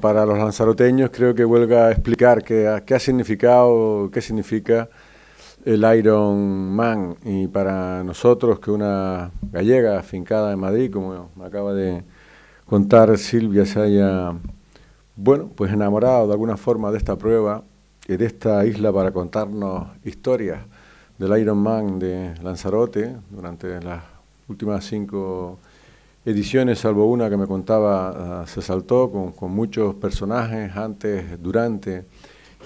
Para los lanzaroteños creo que vuelva a explicar qué, qué ha significado, qué significa el Iron Man y para nosotros que una gallega afincada en Madrid, como me acaba de contar Silvia, se haya, bueno, pues enamorado de alguna forma de esta prueba y de esta isla para contarnos historias del Iron Man de Lanzarote durante las últimas cinco ediciones, salvo una que me contaba, ah, se saltó con, con, muchos personajes antes, durante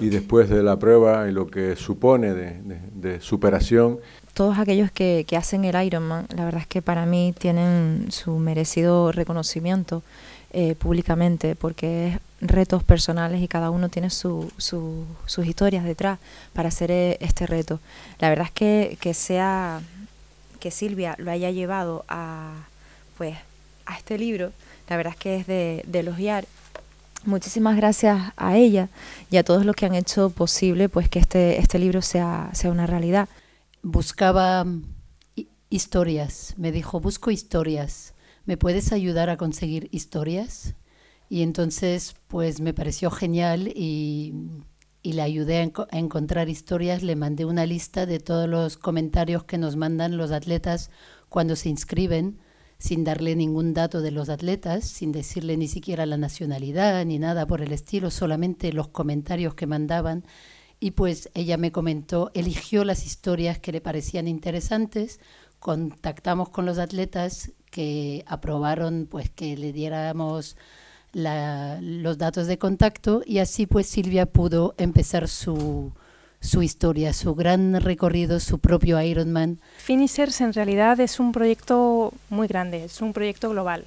y después de la prueba y lo que supone de, superación. Todos aquellos que, que, hacen el Ironman, la verdad es que para mí tienen su merecido reconocimiento eh, públicamente, porque es retos personales y cada uno tiene sus historias detrás para hacer eh, este reto. La verdad es que, que sea que Silvia lo haya llevado a pues a este libro. La verdad es que es de, elogiar. Muchísimas gracias a ella y a todos los que han hecho posible pues que este, este libro sea, sea una realidad. Buscaba mm, historias, me dijo, busco historias, ¿me puedes ayudar a conseguir historias? Y entonces pues me pareció genial y, y le ayudé a, encontrar historias, le mandé una lista de todos los comentarios que nos mandan los atletas cuando se inscriben sin darle ningún dato de los atletas, sin decirle ni siquiera la nacionalidad ni nada por el estilo, solamente los comentarios que mandaban. Y pues ella me comentó, eligió las historias que le parecían interesantes, contactamos con los atletas que aprobaron pues que le diéramos los datos de contacto y así pues Silvia pudo empezar su, su historia, su gran recorrido, su propio Ironman. Finishers en realidad es un proyecto muy grande, es un proyecto global.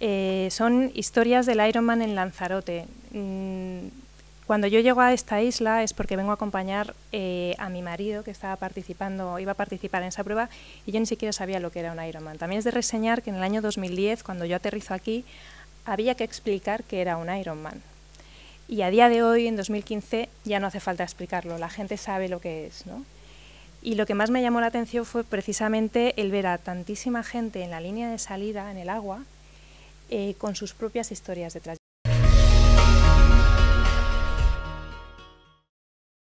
Eh, son historias del Ironman en Lanzarote. Mm, cuando yo llego a esta isla es porque vengo a acompañar eh, a mi marido que estaba participando, iba a participar en esa prueba y yo ni siquiera sabía lo que era un Ironman. También es de reseñar que en el año 2010, cuando yo aterrizo aquí, había que explicar que era un Ironman. Y a día de hoy, en 2015, ya no hace falta explicarlo, la gente sabe lo que es. ¿no? Y lo que más me llamó la atención fue precisamente el ver a tantísima gente en la línea de salida, en el agua, eh, con sus propias historias detrás.